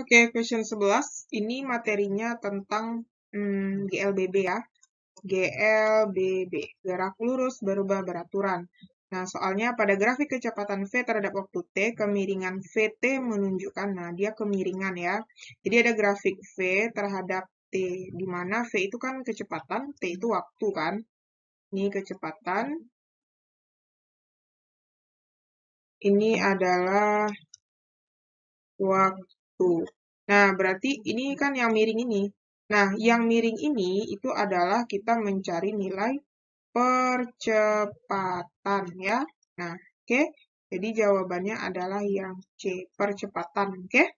Oke, okay, question 11. Ini materinya tentang hmm, GLBB ya. GLBB, gerak lurus berubah beraturan. Nah, soalnya pada grafik kecepatan V terhadap waktu T, kemiringan VT menunjukkan, nah dia kemiringan ya. Jadi ada grafik V terhadap T, di mana V itu kan kecepatan, T itu waktu kan. Ini kecepatan. Ini adalah waktu 1. Gitu. Nah, berarti ini kan yang miring ini. Nah, yang miring ini itu adalah kita mencari nilai percepatan ya. Nah, oke. Okay. Jadi jawabannya adalah yang C, percepatan, oke? Okay?